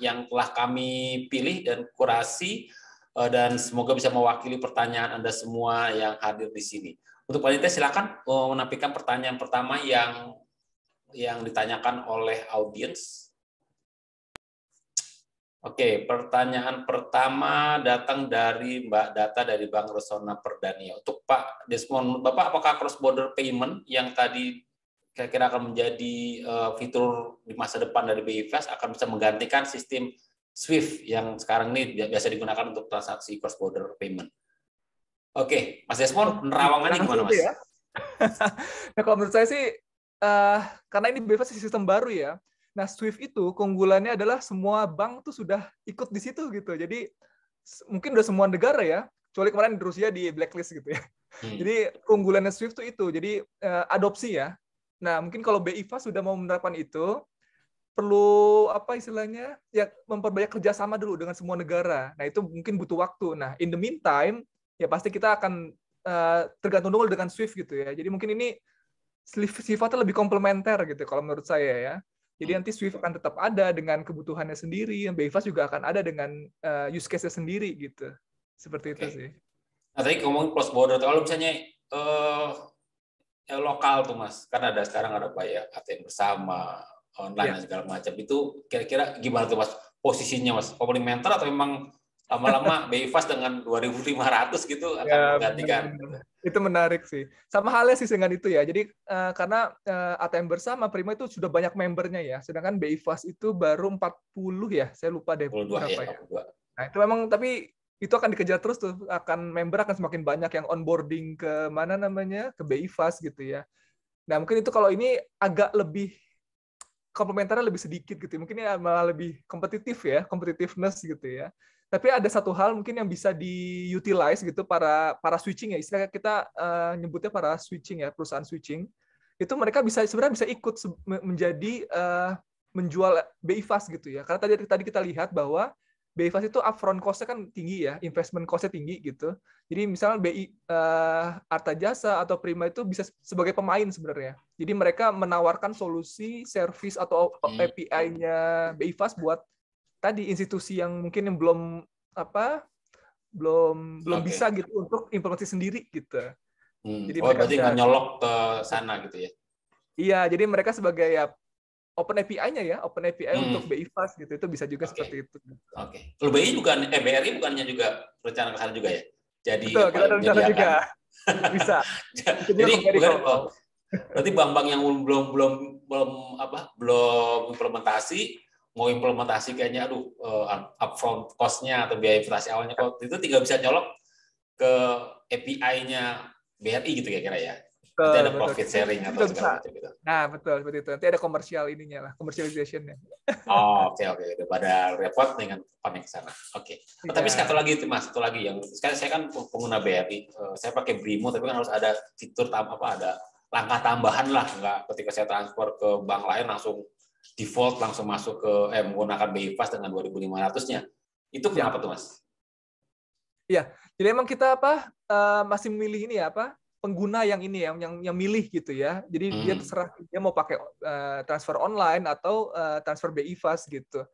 yang telah kami pilih dan kurasi eh, dan semoga bisa mewakili pertanyaan Anda semua yang hadir di sini. Untuk panitia silakan eh, menampilkan pertanyaan pertama yang yang ditanyakan oleh audiens. Oke, pertanyaan pertama datang dari Mbak Data dari Bank Resona Perdania. Untuk Pak Desmond, Bapak apakah cross border payment yang tadi kira-kira akan menjadi eh, fitur di masa depan dari BI Fast akan bisa menggantikan sistem SWIFT yang sekarang ini biasa digunakan untuk transaksi cross border payment. Oke, Mas Desmond, penerawangannya gimana, Mas? Ya. nah, kalau menurut saya sih uh, karena ini BI sistem baru ya. Nah, SWIFT itu keunggulannya adalah semua bank tuh sudah ikut di situ gitu. Jadi mungkin udah semua negara ya, kecuali kemarin di Rusia di blacklist gitu ya. Hmm. Jadi keunggulannya Swift tuh itu, jadi uh, adopsi ya. Nah, mungkin kalau BIFA sudah mau menerapkan itu, perlu apa istilahnya ya memperbanyak kerjasama dulu dengan semua negara. Nah itu mungkin butuh waktu. Nah in the meantime ya pasti kita akan uh, tergantung dulu dengan Swift gitu ya. Jadi mungkin ini sifatnya lebih komplementer gitu kalau menurut saya ya. Jadi nanti Swift akan tetap ada dengan kebutuhannya sendiri, yang Beivas juga akan ada dengan uh, use case-nya sendiri gitu. Seperti okay. itu sih. Nah, tadi ngomongin cross border, kalau misalnya uh, eh, lokal tuh mas karena ada sekarang ada apa ya ATM bersama online ya. dan segala macam itu kira-kira gimana tuh mas posisinya mas komplementer atau memang lama-lama Bayfast dengan 2.500 gitu akan ya, menggantikan itu menarik sih sama halnya sih dengan itu ya jadi uh, karena uh, eh, ATM bersama Prima itu sudah banyak membernya ya sedangkan Bayfast itu baru 40 ya saya lupa deh 42, berapa iya, ya, ya. nah itu memang tapi itu akan dikejar terus tuh akan member akan semakin banyak yang onboarding ke mana namanya ke BI Fast gitu ya. Nah mungkin itu kalau ini agak lebih komplementernya lebih sedikit gitu. Ya. Mungkin ini ya malah lebih kompetitif ya, competitiveness gitu ya. Tapi ada satu hal mungkin yang bisa diutilize gitu para para switching ya. Istilahnya kita uh, nyebutnya para switching ya, perusahaan switching. Itu mereka bisa sebenarnya bisa ikut menjadi uh, menjual BI Fast gitu ya. Karena tadi tadi kita lihat bahwa BI Fast itu upfront cost-nya kan tinggi ya, investment cost-nya tinggi gitu. Jadi misalnya BI uh, eh, Arta Jasa atau Prima itu bisa sebagai pemain sebenarnya. Jadi mereka menawarkan solusi service atau hmm. API-nya BI Fast buat tadi institusi yang mungkin yang belum apa belum belum bisa gitu untuk implementasi sendiri gitu. Hmm. Jadi oh, mereka berarti nyolok ke sana gitu ya? Iya, jadi mereka sebagai ya open API-nya ya, open API hmm. untuk BI Fast gitu. Itu bisa juga okay. seperti itu. Oke. Okay. Kalau BI bukan eh BRI bukannya juga rencana ke sana juga ya. Jadi Betul, kita rencana rencana juga. bisa. Jadi, Jadi bukan, oh, berarti bank-bank yang belum belum belum apa? belum implementasi mau implementasi kayaknya aduh uh, upfront cost-nya atau biaya investasi awalnya kok itu tinggal bisa nyolok ke API-nya BRI gitu kira-kira ya betul, ada profit sharing atau segala macam gitu. Nah, betul seperti itu. Nanti ada komersial ininya lah, commercialization-nya. Oh, oke okay, oke. Okay. Pada repot dengan panik sana. Oke. Okay. Oh, tapi iya. satu lagi itu Mas, satu lagi yang sekarang saya kan pengguna BRI, eh, saya pakai Brimo tapi kan harus ada fitur tambah apa ada langkah tambahan lah enggak ketika saya transfer ke bank lain langsung default langsung masuk ke eh menggunakan Fast dengan 2500-nya. Itu kenapa ya. tuh, Mas? Iya, jadi emang kita apa uh, masih memilih ini ya apa pengguna yang ini yang yang, yang milih gitu ya. Jadi hmm. dia terserah dia mau pakai uh, transfer online atau uh, transfer BI fast gitu.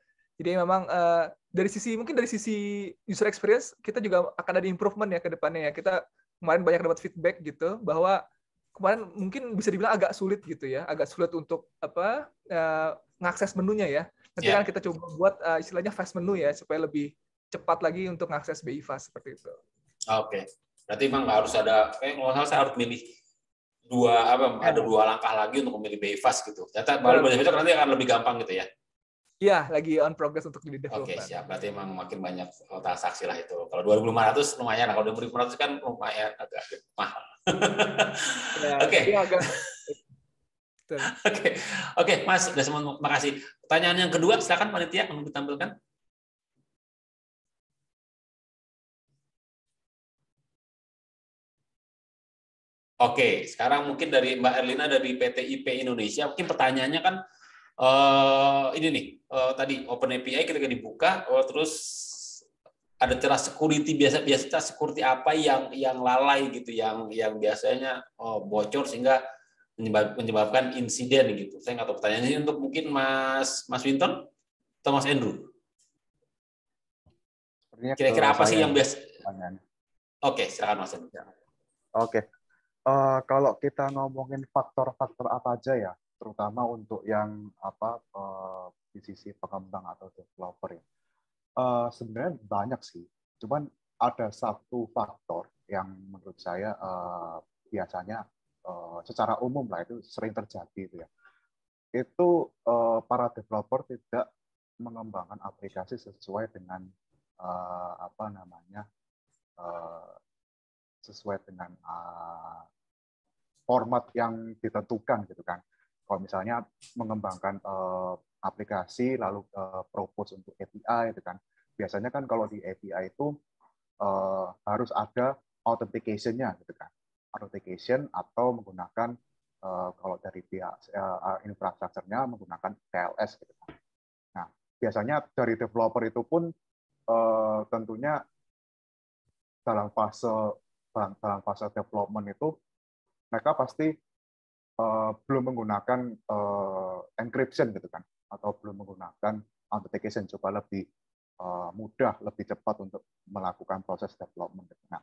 Jadi memang uh, dari sisi mungkin dari sisi user experience kita juga akan ada improvement ya ke depannya ya. Kita kemarin banyak dapat feedback gitu bahwa kemarin mungkin bisa dibilang agak sulit gitu ya, agak sulit untuk apa uh, ngakses menunya ya. Nanti yeah. kan kita coba buat uh, istilahnya fast menu ya supaya lebih cepat lagi untuk mengakses BI fast seperti itu. Oke. Okay berarti emang nggak harus ada kayak nggak salah saya harus milih dua apa ada dua langkah lagi untuk memilih bebas gitu ternyata baru banyak besok nanti akan lebih gampang gitu ya Iya, lagi on progress untuk jadi developer. Oke, okay, siap. Berarti emang makin banyak oh, transaksi lah itu. Kalau 2.500 lumayan lah. Kalau 2.500 kan lumayan agak mahal. Ya, oke Oke. Okay. Oke, okay. okay, Mas Desmond, makasih. Pertanyaan yang kedua, silakan panitia, mau ditampilkan. Oke, sekarang mungkin dari Mbak Erlina dari PT IP Indonesia, mungkin pertanyaannya kan uh, ini nih uh, tadi Open API ketika dibuka, uh, terus ada celah security biasa biasa security apa yang yang lalai gitu, yang yang biasanya uh, bocor sehingga menyebab, menyebabkan insiden gitu. Saya nggak tahu pertanyaannya ini untuk mungkin Mas Mas Winton atau Mas Andrew. Kira-kira apa sih yang biasa? Oke, silakan Mas Andrew. Oke uh, kalau kita ngomongin faktor-faktor apa aja ya, terutama untuk yang apa uh, di sisi pengembang atau developer ya. Uh, sebenarnya banyak sih, cuman ada satu faktor yang menurut saya uh, biasanya uh, secara umum lah itu sering terjadi itu ya. Itu uh, para developer tidak mengembangkan aplikasi sesuai dengan uh, apa namanya uh, sesuai dengan uh, format yang ditentukan gitu kan. Kalau misalnya mengembangkan uh, aplikasi lalu uh, propose untuk API gitu kan. Biasanya kan kalau di API itu uh, harus ada authentication-nya gitu kan. Authentication atau menggunakan uh, kalau dari pihak uh, infrastrukturnya menggunakan TLS gitu kan. Nah, biasanya dari developer itu pun uh, tentunya dalam fase dalam fase development itu mereka pasti uh, belum menggunakan uh, encryption gitu kan atau belum menggunakan authentication coba lebih uh, mudah lebih cepat untuk melakukan proses development. gitu. Nah,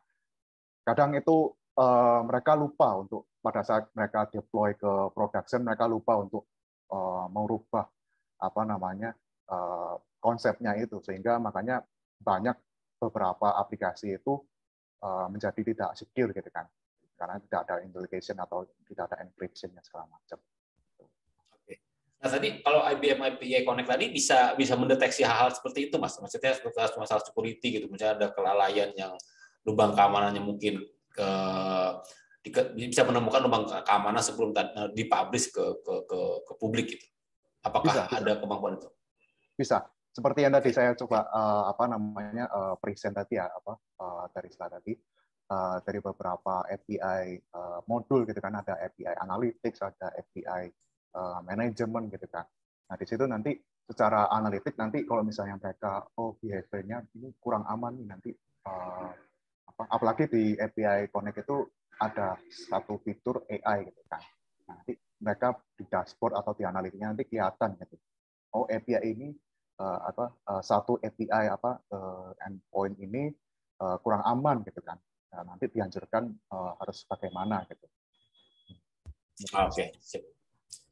kadang itu uh, mereka lupa untuk pada saat mereka deploy ke production mereka lupa untuk uh, merubah apa namanya uh, konsepnya itu sehingga makanya banyak beberapa aplikasi itu Eh, menjadi tidak secure gitu kan karena tidak ada integration atau tidak ada encryption yang segala macam. Oke. Nah tadi kalau IBM IPA Connect tadi bisa bisa mendeteksi hal-hal seperti itu mas, maksudnya seperti masalah security gitu, misalnya ada kelalaian yang lubang keamanannya mungkin ke bisa menemukan lubang keamanan sebelum dipublish ke ke ke, ke publik gitu. Apakah bisa, ada bisa. kemampuan itu? Bisa seperti yang tadi saya coba uh, apa namanya uh, present tadi ya apa uh, dari slide tadi uh, dari beberapa API uh, modul gitu kan ada API analytics ada API uh, management gitu kan nah di situ nanti secara analitik nanti kalau misalnya mereka oh behaviornya ini kurang aman nih nanti uh, apa, apalagi di API Connect itu ada satu fitur AI gitu kan nah, nanti mereka di dashboard atau di analitiknya nanti kelihatan gitu oh API ini uh, apa uh, satu API apa uh, endpoint ini uh, kurang aman gitu kan. Nah, nanti dihancurkan uh, harus bagaimana gitu. Ah, oke, okay. sip.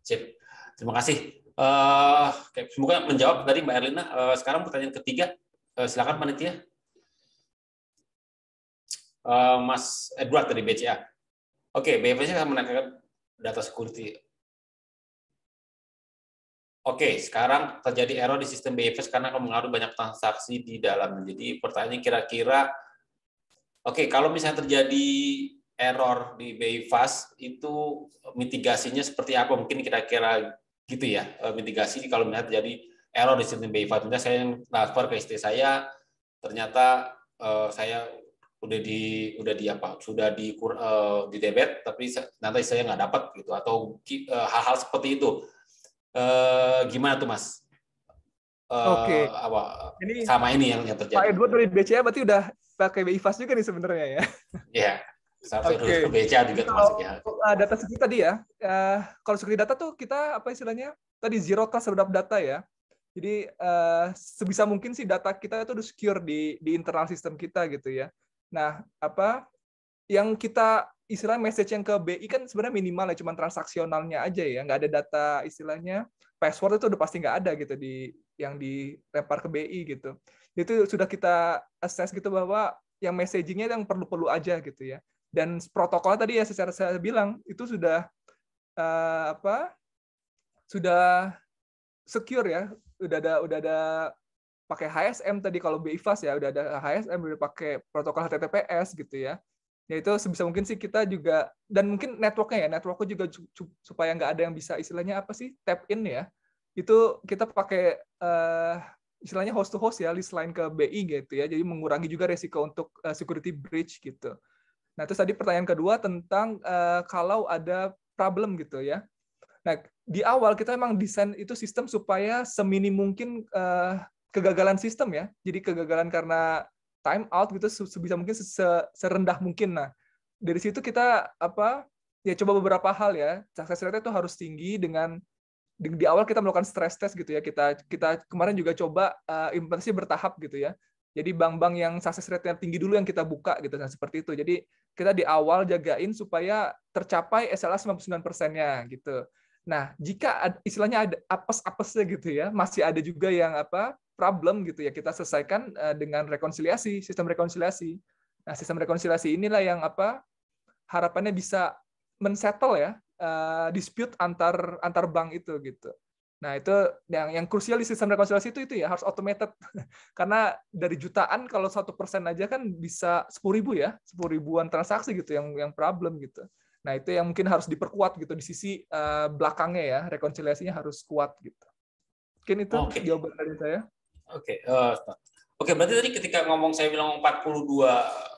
Sip. Terima kasih. Uh, semoga menjawab tadi Mbak Erlina. Uh, sekarang pertanyaan ketiga, uh, silakan panitia. Uh, Mas Edward dari BCA. Oke, okay, BCA akan data security Oke, sekarang terjadi error di sistem BFS karena akan mengaruh banyak transaksi di dalam. Jadi pertanyaannya kira-kira, oke kalau misalnya terjadi error di BFS itu mitigasinya seperti apa? Mungkin kira-kira gitu ya, eh, mitigasi kalau misalnya terjadi error di sistem BFS. Misalnya saya transfer ke istri saya, ternyata uh, saya udah di udah di apa sudah di uh, di debit tapi nanti saya nggak dapat gitu atau hal-hal uh, seperti itu eh, gimana tuh Mas? Uh, Oke. Okay. ini sama ini yang, yang terjadi. Pak Edward dari BCA berarti udah pakai Fast juga nih sebenarnya ya. Iya. Yeah. okay. BCA juga termasuknya. Uh, eh, data security tadi ya. Uh, kalau security data tuh kita apa istilahnya? Tadi zero trust terhadap data ya. Jadi uh, sebisa mungkin sih data kita itu udah secure di di internal sistem kita gitu ya. Nah, apa yang kita istilah message yang ke BI kan sebenarnya minimal ya cuma transaksionalnya aja ya nggak ada data istilahnya password itu udah pasti nggak ada gitu di yang di dilempar ke BI gitu itu sudah kita assess gitu bahwa yang messagingnya yang perlu-perlu aja gitu ya dan protokol tadi ya secara saya bilang itu sudah uh, apa sudah secure ya udah ada udah ada pakai HSM tadi kalau BI Fast ya udah ada HSM udah pakai protokol HTTPS gitu ya ya itu sebisa mungkin sih kita juga dan mungkin networknya ya networknya juga supaya nggak ada yang bisa istilahnya apa sih tap in ya itu kita pakai uh, istilahnya host to host ya list lain ke BI gitu ya jadi mengurangi juga resiko untuk uh, security breach gitu nah terus tadi pertanyaan kedua tentang uh, kalau ada problem gitu ya nah di awal kita memang desain itu sistem supaya semini mungkin uh, kegagalan sistem ya jadi kegagalan karena time out gitu sebisa mungkin serendah mungkin nah dari situ kita apa ya coba beberapa hal ya success rate itu harus tinggi dengan di, di awal kita melakukan stress test gitu ya kita kita kemarin juga coba uh, implementasi bertahap gitu ya jadi bank-bank yang success rate-nya tinggi dulu yang kita buka gitu nah seperti itu jadi kita di awal jagain supaya tercapai SLA 99 persennya gitu Nah, jika ada, istilahnya ada apes-apesnya gitu ya, masih ada juga yang apa problem gitu ya kita selesaikan eh, dengan rekonsiliasi, sistem rekonsiliasi. Nah, sistem rekonsiliasi inilah yang apa harapannya bisa men ya uh, dispute antar antar bank itu gitu. Nah, itu yang yang krusial di sistem rekonsiliasi itu itu ya harus automated. Karena dari jutaan kalau satu persen aja kan bisa sepuluh ribu ya, sepuluh ribuan transaksi gitu yang yang problem gitu. Nah, itu yang mungkin harus diperkuat gitu di sisi uh, belakangnya ya, rekonsiliasinya harus kuat gitu. Mungkin itu okay. jawaban dari saya. Oke. Okay. Uh, eh, Oke, okay, berarti tadi ketika ngomong saya bilang 42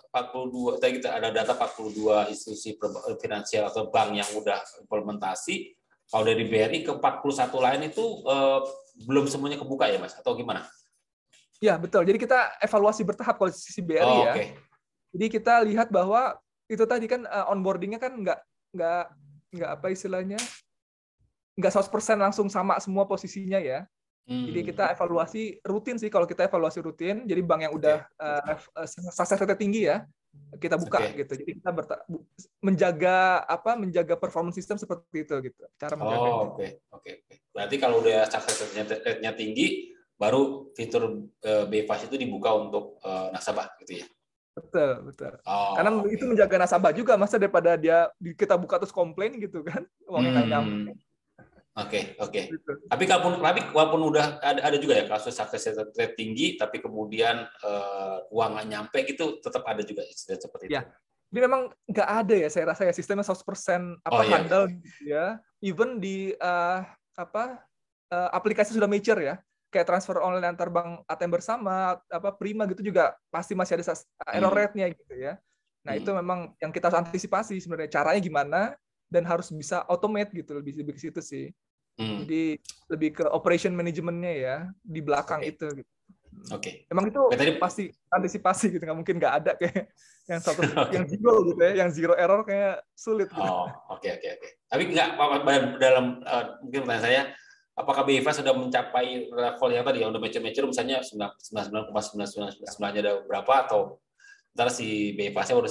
42 tadi kita ada data 42 institusi eh, finansial atau bank yang udah implementasi. Kalau dari BRI ke 41 lain itu uh, belum semuanya kebuka ya, Mas? Atau gimana? Ya, betul. Jadi kita evaluasi bertahap kalau sisi BRI ya. oh, ya. Jadi kita lihat bahwa itu tadi kan uh, onboardingnya kan nggak nggak nggak apa istilahnya nggak 100% langsung sama semua posisinya ya. Hmm. Jadi kita evaluasi rutin sih kalau kita evaluasi rutin. Jadi bank yang udah okay. uh, sasarannya tinggi ya kita buka okay. gitu. Jadi kita berta- menjaga apa menjaga performance system seperti itu gitu. Cara oh, menjaga. Oh, oke. Okay. Oke, okay. Berarti kalau udah success rate-nya tinggi baru fitur uh, eh, BFAS itu dibuka untuk uh, nasabah gitu ya. Betul, betul. Oh, Karena okay. itu menjaga nasabah juga, masa daripada dia kita buka terus komplain gitu kan, uangnya hmm. nyampe. Oke, okay, oke. Okay. Gitu. Tapi kalaupun tapi walaupun udah ada, ada juga ya kasus sukses rate tinggi tapi kemudian uh, uang nggak nyampe itu tetap ada juga seperti itu. Ya. Jadi memang nggak ada ya saya rasa ya sistemnya 100% apa oh, handle iya. Gitu ya. Even di uh, apa uh, aplikasi sudah mature ya kayak transfer online antar bank ATM bersama apa Prima gitu juga pasti masih ada hmm. error rate-nya gitu ya. Nah, hmm. itu memang yang kita antisipasi sebenarnya caranya gimana dan harus bisa automate gitu lebih lebih ke situ sih. Hmm. Jadi lebih ke operation manajemennya ya di belakang okay. itu gitu. Oke. Okay. Emang itu pasti antisipasi gitu, nggak mungkin nggak ada kayak yang satu okay. yang zero gitu ya, yang zero error kayak sulit. Gitu. Oh, oke okay, oke okay, oke. Okay. Tapi nggak dalam uh, mungkin pertanyaan saya apakah BIFA e sudah mencapai level yang tadi yang udah mature-mature misalnya 99,999 nya ada berapa atau antara si BIFA nya baru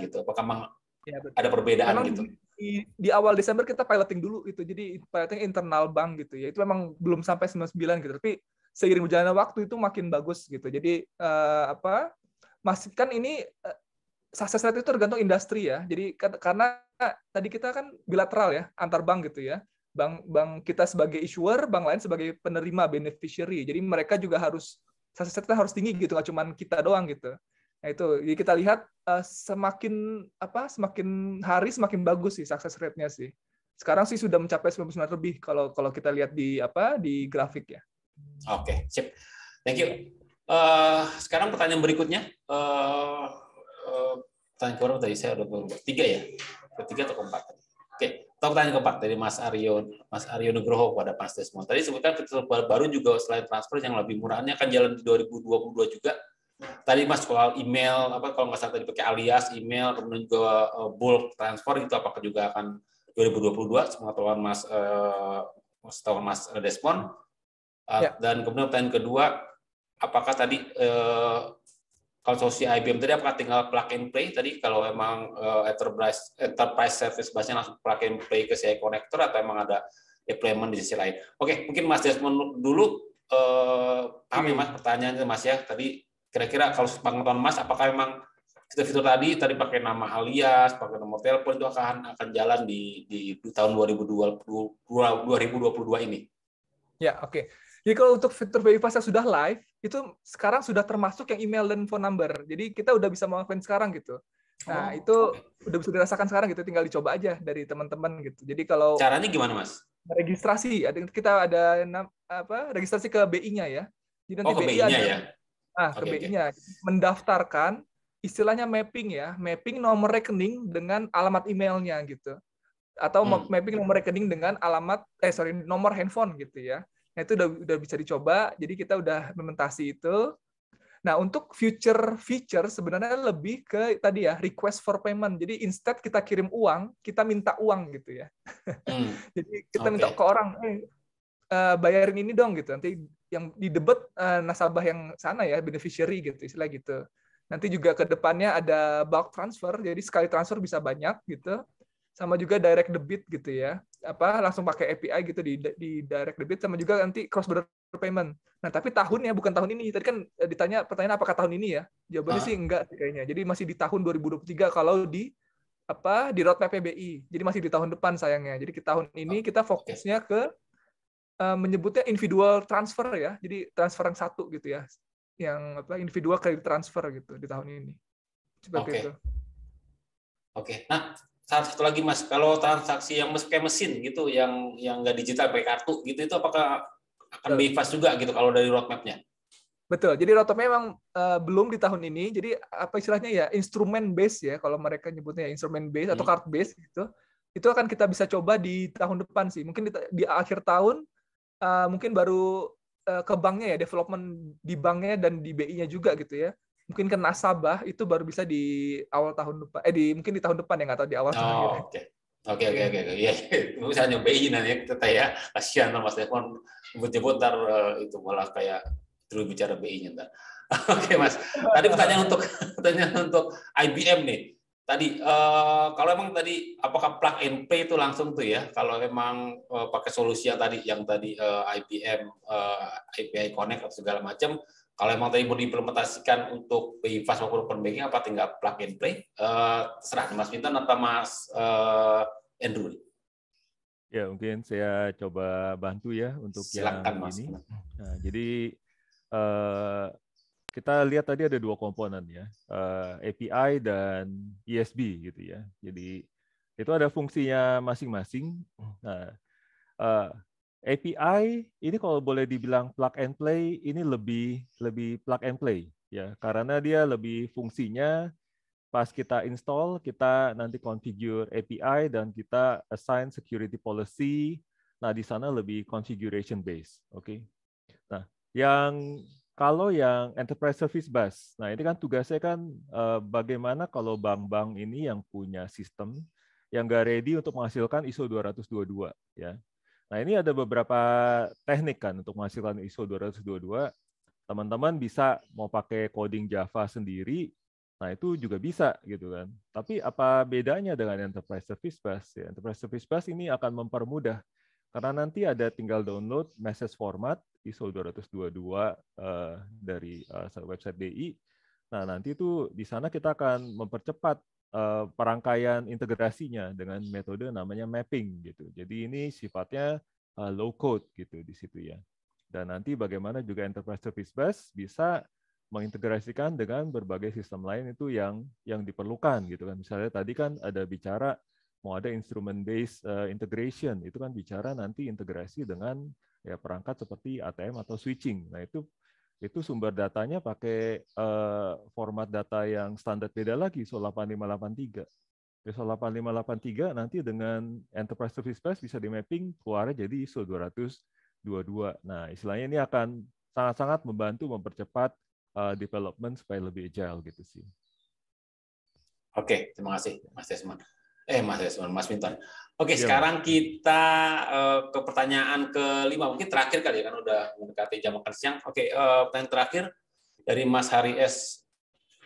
99,9 gitu apakah memang ya, ada perbedaan memang gitu di, di awal Desember kita piloting dulu itu jadi piloting internal bank gitu ya itu memang belum sampai 99 gitu tapi seiring berjalannya waktu itu makin bagus gitu jadi uh, apa masih kan ini uh, eh, sukses rate itu tergantung industri ya jadi kan, karena tadi kita kan bilateral ya antar bank gitu ya bank bank kita sebagai issuer, bank lain sebagai penerima beneficiary. Jadi mereka juga harus sasetnya harus tinggi gitu, nggak cuma kita doang gitu. Nah itu, jadi kita lihat uh, semakin apa semakin hari semakin bagus sih success rate-nya sih. Sekarang sih sudah mencapai 99 lebih kalau kalau kita lihat di apa di grafik ya. Oke, okay, sip. Thank you. Uh, sekarang pertanyaan berikutnya. Uh, uh, pertanyaan tadi saya ada berubah. Tiga ya? Ketiga atau keempat? atau ke pak dari Mas Aryo Mas Aryo Nugroho kepada Mas Desmond. Tadi sebutkan baru juga selain transfer yang lebih murahnya akan jalan di 2022 juga. Tadi Mas soal email apa kalau nggak salah tadi pakai alias email kemudian juga eh, bulk transfer itu apakah juga akan 2022 tahun Mas eh, tahun Mas eh, Desmond. Ya. Dan kemudian pertanyaan kedua apakah tadi eh, kalau solusi IBM tadi apakah tinggal plug and play tadi kalau emang uh, enterprise enterprise service busnya langsung plug and play ke CI connector atau emang ada deployment di sisi lain. Oke, mungkin Mas Desmond dulu eh paham ya Mas pertanyaannya Mas ya tadi kira-kira kalau pengetahuan Mas apakah memang fitur-fitur tadi tadi pakai nama alias, pakai nomor telepon itu akan akan jalan di di, di tahun 2022 2022 ini? Ya, oke. Okay. Jadi kalau untuk fitur Fast yang sudah live, itu sekarang sudah termasuk yang email dan phone number. Jadi kita udah bisa melakukan sekarang gitu. Nah, oh. itu udah bisa dirasakan sekarang gitu, tinggal dicoba aja dari teman-teman gitu. Jadi kalau Caranya gimana, Mas? Registrasi, ada kita ada apa? Registrasi ke BI-nya ya. Jadi nanti oh, ke BI ada, ya. Ah, ke okay, BI-nya. Okay. Mendaftarkan istilahnya mapping ya, mapping nomor rekening dengan alamat emailnya gitu atau hmm. mapping nomor rekening dengan alamat eh sorry nomor handphone gitu ya. Nah, itu udah, udah bisa dicoba, jadi kita udah mementasi itu. Nah, untuk future feature sebenarnya lebih ke tadi ya, request for payment. Jadi instead kita kirim uang, kita minta uang gitu ya. Hmm. jadi kita okay. minta ke orang, eh, eh, bayarin ini dong gitu. Nanti yang di debet uh, nasabah yang sana ya, beneficiary gitu, istilah gitu. Nanti juga ke depannya ada bulk transfer, jadi sekali transfer bisa banyak gitu. Sama juga direct debit gitu ya apa langsung pakai API gitu di di direct debit sama juga nanti cross border payment. Nah, tapi tahunnya bukan tahun ini. Tadi kan eh, ditanya pertanyaan apakah tahun ini ya? Jawabannya ah. sih enggak kayaknya. Jadi masih di tahun 2023 kalau di apa di roadmap PBI. Jadi masih di tahun depan sayangnya. Jadi kita tahun ini ah, kita fokusnya ke uh, menyebutnya individual transfer ya. Jadi transfer yang satu gitu ya. Yang apa individual credit transfer gitu di tahun ini. Seperti okay. itu. Oke. Okay. Nah, satu lagi mas, kalau transaksi yang pakai mesin gitu, yang yang nggak digital pakai kartu gitu, itu apakah akan fast juga gitu kalau dari roadmapnya? Betul. Jadi roadmapnya memang uh, belum di tahun ini. Jadi apa istilahnya ya instrumen base ya, kalau mereka nyebutnya instrumen base atau hmm. card base gitu. Itu akan kita bisa coba di tahun depan sih. Mungkin di, di akhir tahun, uh, mungkin baru uh, ke banknya ya, development di banknya dan di BI-nya juga gitu ya mungkin ke nasabah itu baru bisa di awal tahun depan eh di mungkin di tahun depan ya nggak tahu di awal oh, tahun oke oke oke oke ya bisa iya. nyobain nanti ya, kita ya kasihan mas Devon nyebut-nyebut ntar eh, itu malah kayak terus bicara BI nya ntar oke okay, mas tadi pertanyaan untuk pertanyaan untuk IBM nih tadi uh, kalau emang tadi apakah plug and play itu langsung tuh ya kalau emang uh, pakai solusi yang tadi yang tadi uh, IBM uh, API Connect atau segala macam kalau emang tadi mau diimplementasikan untuk Fast maupun open banking, apa tinggal plug and play? Uh, serah Mas Minton atau Mas uh, Andrew. Ya, mungkin saya coba bantu ya untuk Silakan, yang mas. ini. Nah, jadi uh, kita lihat tadi ada dua komponen ya, uh, API dan ESB gitu ya. Jadi itu ada fungsinya masing-masing. Nah, uh, API ini kalau boleh dibilang plug and play ini lebih lebih plug and play ya karena dia lebih fungsinya pas kita install kita nanti configure API dan kita assign security policy nah di sana lebih configuration based oke okay? nah yang kalau yang enterprise service bus nah ini kan tugasnya kan eh, bagaimana kalau bank-bank ini yang punya sistem yang nggak ready untuk menghasilkan ISO 222 ya Nah, ini ada beberapa teknik kan untuk menghasilkan ISO 222. Teman-teman bisa mau pakai coding Java sendiri, nah itu juga bisa gitu kan. Tapi apa bedanya dengan Enterprise Service Bus? Ya, Enterprise Service Bus ini akan mempermudah karena nanti ada tinggal download message format ISO 222 uh, dari uh, website DI. Nah, nanti itu di sana kita akan mempercepat uh, perangkaian integrasinya dengan metode namanya mapping gitu. Jadi ini sifatnya uh, low code gitu di situ ya. Dan nanti bagaimana juga enterprise service bus bisa mengintegrasikan dengan berbagai sistem lain itu yang yang diperlukan gitu kan. Misalnya tadi kan ada bicara mau ada instrument based uh, integration itu kan bicara nanti integrasi dengan ya perangkat seperti ATM atau switching. Nah itu itu sumber datanya pakai uh, format data yang standar beda lagi, ISO 8583. ISO 8583 nanti dengan Enterprise Service Bus bisa di mapping keluar jadi ISO 222. Nah, istilahnya ini akan sangat-sangat membantu mempercepat uh, development supaya lebih agile gitu sih. Oke, terima kasih Mas Desmond eh ya, Mas Desmond, iya, Mas Minton. Oke, ya. sekarang kita uh, ke pertanyaan kelima, mungkin terakhir kali ya, kan udah mendekati jam makan siang. Oke, uh, pertanyaan terakhir dari Mas Hari S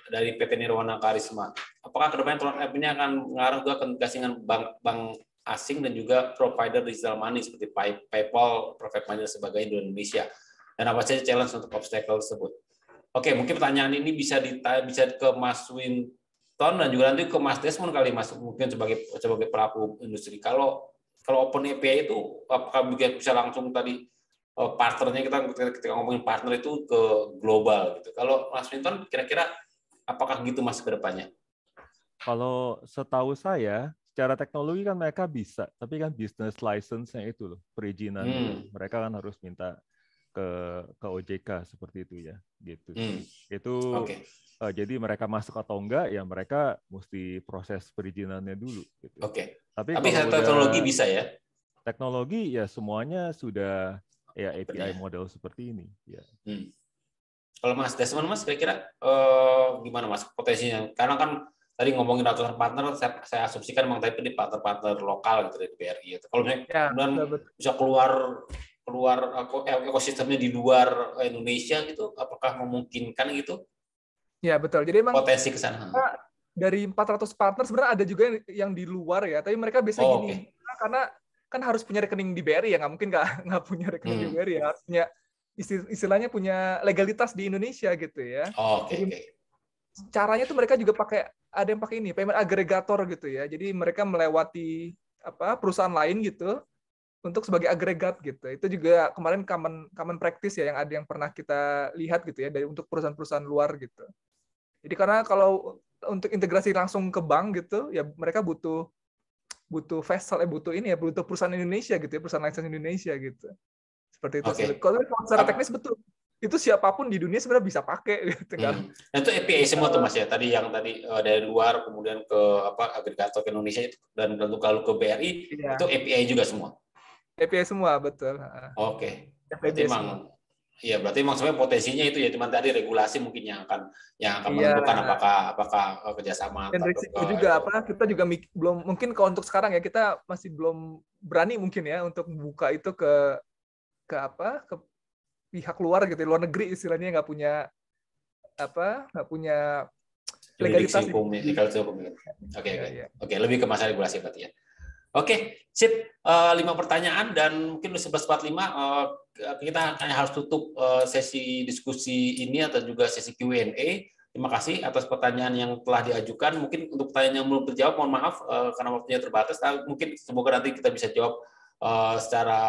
dari PT Nirwana Karisma. Apakah kedepannya Tron app ini akan mengarah ke kegasingan bank, bank asing dan juga provider digital money seperti Pay, PayPal, Perfect Money dan sebagainya Indonesia? Dan apa saja challenge untuk obstacle tersebut? Oke, mungkin pertanyaan ini bisa dita, bisa ke Mas Win Ton dan juga nanti ke Mas Desmond kali mas mungkin sebagai sebagai pelaku industri. Kalau kalau Open API itu apakah bisa langsung tadi eh, partnernya kita ketika ngomongin partner itu ke global gitu. Kalau Mas Minton kira-kira apakah gitu Mas ke depannya? Kalau setahu saya secara teknologi kan mereka bisa, tapi kan business license-nya itu loh, perizinan hmm. mereka kan harus minta ke ke OJK seperti itu ya gitu hmm. itu okay. uh, eh, jadi mereka masuk atau enggak ya mereka mesti proses perizinannya dulu gitu. oke okay. tapi, tapi kalau teknologi bisa ya teknologi ya semuanya sudah ya API ya. model seperti ini ya hmm. kalau Mas Desmond Mas kira-kira uh, gimana Mas potensinya karena kan tadi ngomongin ratusan partner, saya, saya asumsikan memang tadi partner-partner lokal gitu dari BRI. Gitu. Kalau misalnya ya, kemudian bisa keluar keluar eh, ekosistemnya di luar eh, Indonesia gitu apakah memungkinkan gitu ya betul jadi memang potensi ke sana dari 400 partner sebenarnya ada juga yang, di luar ya tapi mereka biasanya oh, gini okay. karena kan harus punya rekening di BRI ya nggak mungkin nggak nggak punya rekening hmm. di BRI ya harus punya istilahnya punya legalitas di Indonesia gitu ya oh, okay, okay. caranya tuh mereka juga pakai ada yang pakai ini payment agregator gitu ya jadi mereka melewati apa perusahaan lain gitu untuk sebagai agregat gitu. Itu juga kemarin common common practice ya yang ada yang pernah kita lihat gitu ya dari untuk perusahaan-perusahaan luar gitu. Jadi karena kalau untuk integrasi langsung ke bank gitu ya mereka butuh butuh vessel eh butuh ini ya butuh perusahaan Indonesia gitu ya perusahaan license Indonesia gitu. Seperti itu. Okay. Kalau secara teknis betul itu siapapun di dunia sebenarnya bisa pakai gitu kan. Hmm. Nah, itu API semua tuh Mas ya. Tadi yang tadi eh, dari luar kemudian ke apa agregator ke Indonesia itu dan lalu kalau ke BRI iya. itu API juga semua. TPA semua betul. Oke. Okay. Berarti emang Iya, berarti memang sebenarnya potensinya itu ya, cuma tadi regulasi mungkin yang akan yang akan iya. menentukan apakah apakah eh, kerjasama dan risiko juga apa kita juga belum mungkin kalau untuk sekarang ya kita masih belum berani mungkin ya untuk buka itu ke ke apa ke pihak luar gitu luar negeri istilahnya nggak punya apa nggak punya legalitas hukum, Oke, iya, oke. Iya. Oke, lebih ke masalah regulasi berarti ya. Oke, sip. Uh, lima pertanyaan dan mungkin 11.45 uh, eh, kita hanya harus tutup uh, sesi diskusi ini atau juga sesi Q&A. Terima kasih atas pertanyaan yang telah diajukan. Mungkin untuk pertanyaan yang belum terjawab, mohon maaf uh, karena waktunya terbatas. Tapi ah, mungkin semoga nanti kita bisa jawab uh, secara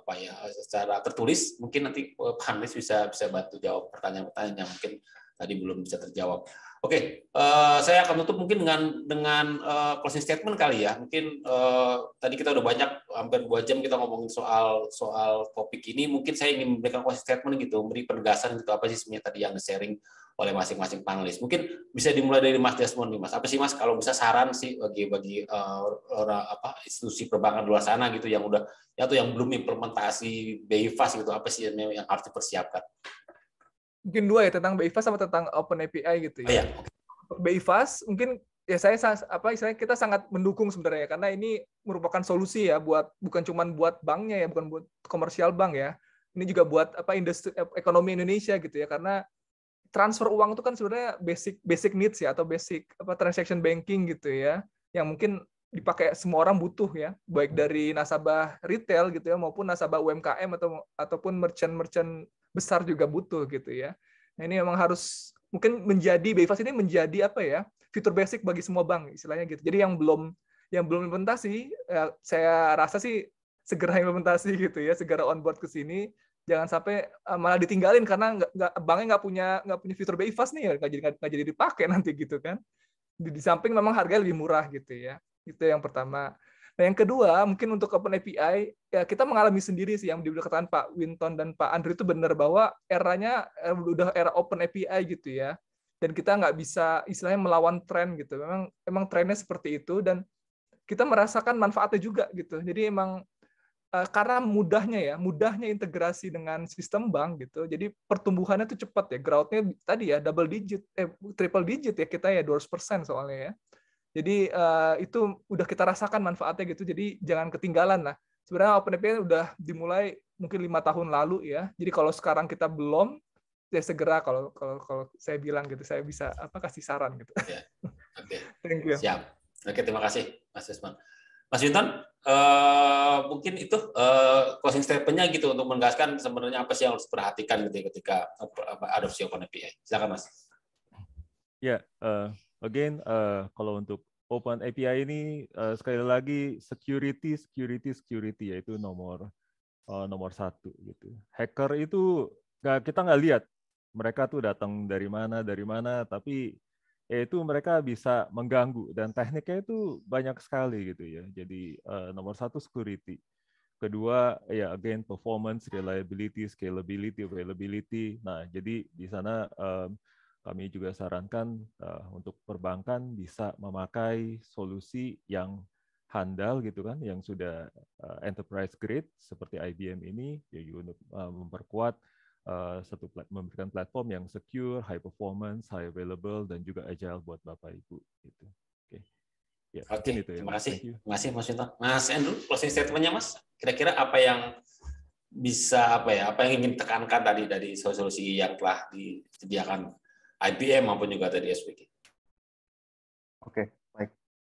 apa ya, secara tertulis. Mungkin nanti panelis bisa bisa bantu jawab pertanyaan-pertanyaan yang mungkin tadi belum bisa terjawab. Oke, okay, uh, eh, saya akan tutup mungkin dengan dengan uh, closing statement kali ya. Mungkin uh, tadi kita udah banyak hampir dua jam kita ngomongin soal soal topik ini. Mungkin saya ingin memberikan closing statement gitu, memberi penegasan gitu apa sih sebenarnya tadi yang sharing oleh masing-masing panelis. Mungkin bisa dimulai dari Mas Desmond nih, Mas. Apa sih Mas kalau bisa saran sih bagi bagi uh, orang apa institusi perbankan di luar sana gitu yang udah atau yang belum implementasi BIFAS gitu apa sih yang harus dipersiapkan? mungkin dua ya tentang BIFAS sama tentang Open API gitu ya. Oh, iya. BIFAS mungkin ya saya apa istilahnya kita sangat mendukung sebenarnya ya, karena ini merupakan solusi ya buat bukan cuma buat banknya ya bukan buat komersial bank ya ini juga buat apa industri ekonomi Indonesia gitu ya karena transfer uang itu kan sebenarnya basic basic needs ya atau basic apa transaction banking gitu ya yang mungkin dipakai semua orang butuh ya, baik hmm. dari nasabah retail gitu ya maupun nasabah UMKM atau ataupun merchant-merchant besar juga butuh gitu ya. Nah, ini memang harus mungkin menjadi BIFAS ini menjadi apa ya? fitur basic bagi semua bank istilahnya gitu. Jadi yang belum yang belum implementasi ya saya rasa sih segera implementasi gitu ya, segera onboard ke sini jangan sampai eh, malah ditinggalin karena nggak, nggak banknya nggak punya nggak punya fitur BIFAS nih ya nggak jadi nggak jadi dipakai nanti gitu kan di, di samping memang harganya lebih murah gitu ya itu yang pertama. Nah, yang kedua, mungkin untuk Open API, ya kita mengalami sendiri sih yang dikatakan Pak Winton dan Pak Andri itu benar bahwa eranya er, udah era Open API gitu ya. Dan kita nggak bisa istilahnya melawan tren gitu. Memang emang trennya seperti itu dan kita merasakan manfaatnya juga gitu. Jadi emang eh, karena mudahnya ya, mudahnya integrasi dengan sistem bank gitu. Jadi pertumbuhannya tuh cepat ya, growth tadi ya double digit eh triple digit ya kita ya 200% soalnya ya jadi uh, itu udah kita rasakan manfaatnya gitu. Jadi jangan ketinggalan lah. Sebenarnya open OpenAPI udah dimulai mungkin lima tahun lalu ya. Jadi kalau sekarang kita belum, ya segera kalau kalau kalau saya bilang gitu, saya bisa apa kasih saran gitu. Ya, oke. Okay. Thank you. Siap. Oke, okay, terima kasih Mas Yusman. Mas Yunton, uh, eh, mungkin itu uh, closing statement gitu untuk menegaskan sebenarnya apa sih yang harus perhatikan gitu ketika adopsi open OpenAPI. Silakan Mas. Ya, uh, again uh, kalau untuk Open API ini uh, sekali lagi security, security, security yaitu nomor uh, nomor satu gitu. Hacker itu nggak kita nggak lihat mereka tuh datang dari mana dari mana, tapi yaitu mereka bisa mengganggu dan tekniknya itu banyak sekali gitu ya. Jadi uh, nomor satu security, kedua ya again performance, reliability, scalability, availability. Nah jadi di sana uh, kami juga sarankan uh, untuk perbankan bisa memakai solusi yang handal gitu kan, yang sudah uh, enterprise grade seperti IBM ini, jadi untuk uh, memperkuat uh, satu plat memberikan platform yang secure, high performance, high available, dan juga agile buat bapak ibu. Gitu. Oke, okay. ya, yeah, okay, terima, ya. Terima kasih, terima kasih Mas Yuta. Mas Andrew, closing statementnya Mas, kira-kira apa yang bisa apa ya apa yang ingin tekankan tadi dari solusi yang telah disediakan IBM maupun juga tadi SPG. Oke, baik.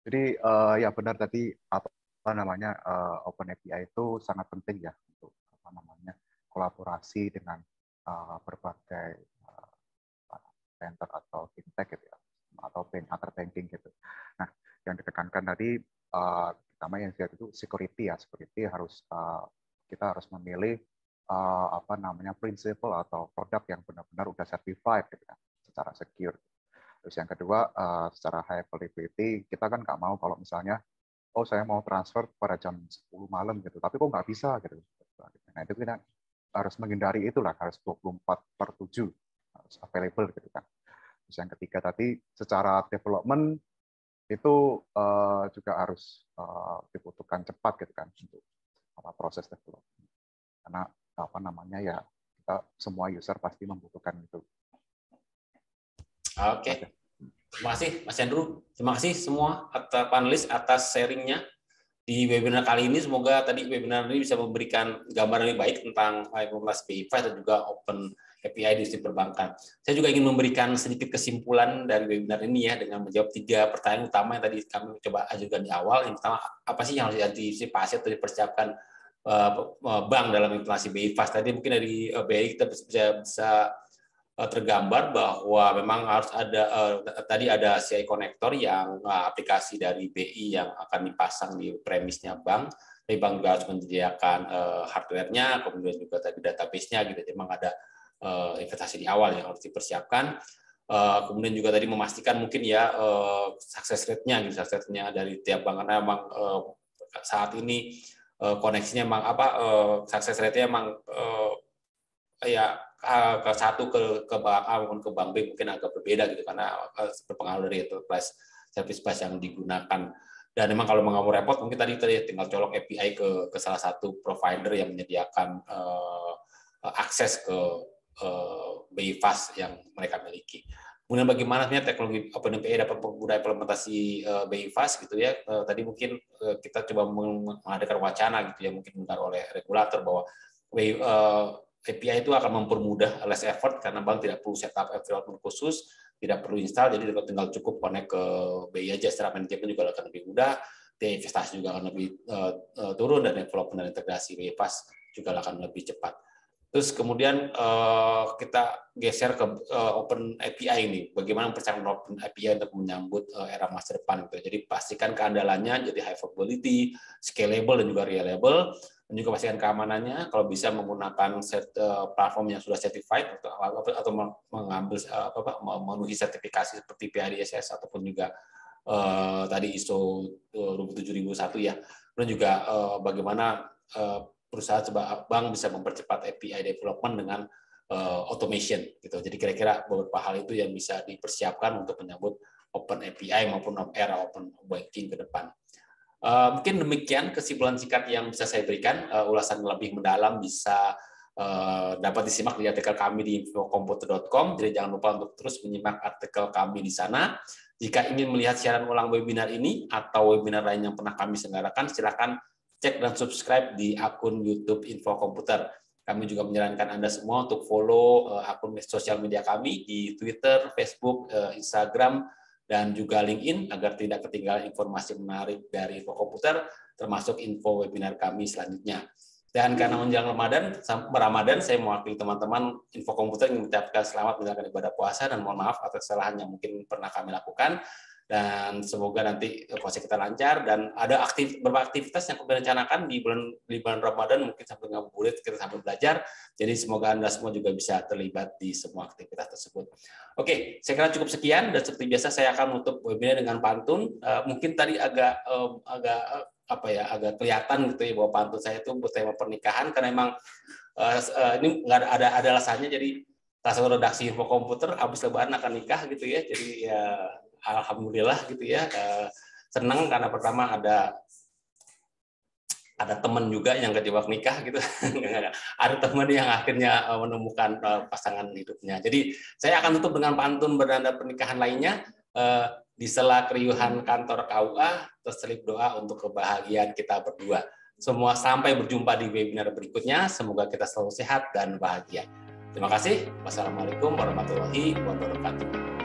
Jadi uh, ya benar tadi apa, apa namanya uh, Open API itu sangat penting ya untuk apa namanya kolaborasi dengan uh, berbagai uh, center atau fintech gitu ya atau bank atau banking gitu. Nah, yang ditekankan tadi uh, pertama yang saya itu security ya, security harus uh, kita harus memilih uh, apa namanya prinsipal atau produk yang benar-benar udah certified gitu ya secara secure. Terus yang kedua, uh, secara high availability, kita kan nggak mau kalau misalnya, oh saya mau transfer pada jam 10 malam gitu, tapi kok nggak bisa gitu. Nah itu kita harus menghindari itulah, harus 24 per 7 harus available gitu kan. Terus yang ketiga tadi, secara development itu uh, juga harus uh, dibutuhkan cepat gitu kan untuk apa proses development. Karena apa namanya ya kita semua user pasti membutuhkan itu. Oke. Okay. Terima kasih Mas Andrew. Terima kasih semua atas panelis atas sharingnya di webinar kali ini. Semoga tadi webinar ini bisa memberikan gambaran lebih baik tentang iPhone PI5 dan juga Open API di industri perbankan. Saya juga ingin memberikan sedikit kesimpulan dari webinar ini ya dengan menjawab tiga pertanyaan utama yang tadi kami coba ajukan di awal. Yang pertama, apa sih yang harus diantisipasi atau dipersiapkan eh, eh, bank dalam implementasi BI Fast? Tadi mungkin dari eh, BI kita bisa, bisa Eh, tergambar bahwa memang harus ada uh, tadi ada CI connector yang uh, aplikasi dari BI yang akan dipasang di premisnya bank. Tapi bank juga harus menyediakan uh, hardware-nya, kemudian juga tadi database-nya gitu. Jadi memang ada uh, investasi di awal yang harus dipersiapkan. Uh, kemudian juga tadi memastikan mungkin ya uh, success rate-nya gitu, success rate-nya dari tiap bank karena memang uh, saat ini uh, koneksinya memang apa uh, success rate-nya memang uh, ya Ah, ke satu ke ke bank A ah, maupun ke bank B mungkin agak berbeda gitu karena eh, berpengaruh dari itu enterprise service bus yang digunakan dan memang kalau mau repot mungkin tadi tadi tinggal colok API ke ke salah satu provider yang menyediakan uh, akses ke uh, BIFAS yang mereka miliki. Kemudian bagaimana sebenarnya teknologi open API dapat menggunakan implementasi uh, BIFAS gitu ya. Uh, tadi mungkin uh, kita coba mengadakan wacana gitu ya mungkin dengar oleh regulator bahwa uh, API itu akan mempermudah less effort karena bank tidak perlu setup environment khusus, tidak perlu install, jadi tinggal cukup connect ke BI aja secara manajemen juga akan lebih mudah, biaya investasi juga akan lebih uh, uh, turun dan development dan integrasi BI pas juga akan lebih cepat. Terus kemudian eh, kita geser ke eh, Open API ini, bagaimana percakapan Open API untuk menyambut eh, era masa depan. Gitu. Jadi pastikan keandalannya jadi high availability, scalable dan juga reliable, dan juga pastikan keamanannya. Kalau bisa menggunakan set, platform yang sudah certified atau, atau mengambil apa, apa, memenuhi sertifikasi seperti PIDSS ataupun juga uh, tadi ISO 27001 ya. Dan juga bagaimana perusahaan coba bank bisa mempercepat API development dengan uh, automation gitu. Jadi kira-kira beberapa hal itu yang bisa dipersiapkan untuk menyambut Open API maupun era Open Banking ke depan. Uh, mungkin demikian kesimpulan singkat yang bisa saya berikan. Uh, ulasan lebih mendalam bisa uh, dapat disimak di artikel kami di infokomputer.com. Jadi jangan lupa untuk terus menyimak artikel kami di sana. Jika ingin melihat siaran ulang webinar ini atau webinar lain yang pernah kami selenggarakan, silakan cek dan subscribe di akun YouTube Info Komputer. Kami juga menyarankan Anda semua untuk follow eh, akun sosial media kami di Twitter, Facebook, eh, Instagram, dan juga LinkedIn agar tidak ketinggalan informasi menarik dari Info Komputer, termasuk info webinar kami selanjutnya. Dan karena menjelang Ramadan, Ramadan saya mewakili teman-teman info komputer yang mengucapkan selamat menjalankan ibadah puasa dan mohon maaf atas kesalahan yang mungkin pernah kami lakukan dan semoga nanti eh, puasa kita lancar dan ada aktif beberapa aktivitas yang kami rencanakan di bulan di bulan Ramadan mungkin sampai nggak boleh kita sambil belajar jadi semoga anda semua juga bisa terlibat di semua aktivitas tersebut oke saya kira cukup sekian dan seperti biasa saya akan menutup webinar dengan pantun uh, mungkin tadi agak um, agak apa ya agak kelihatan gitu ya bahwa pantun saya itu bertema pernikahan karena emang uh, ini nggak ada ada alasannya jadi salah redaksi info komputer habis lebaran akan nikah gitu ya jadi ya alhamdulillah gitu ya eh, seneng senang karena pertama ada ada teman juga yang kejebak nikah gitu ada teman yang akhirnya eh, menemukan eh, pasangan hidupnya jadi saya akan tutup dengan pantun beranda pernikahan lainnya di sela keriuhan kantor KUA terselip doa untuk kebahagiaan kita berdua semua sampai berjumpa di webinar berikutnya semoga kita selalu sehat dan bahagia terima kasih wassalamualaikum warahmatullahi wabarakatuh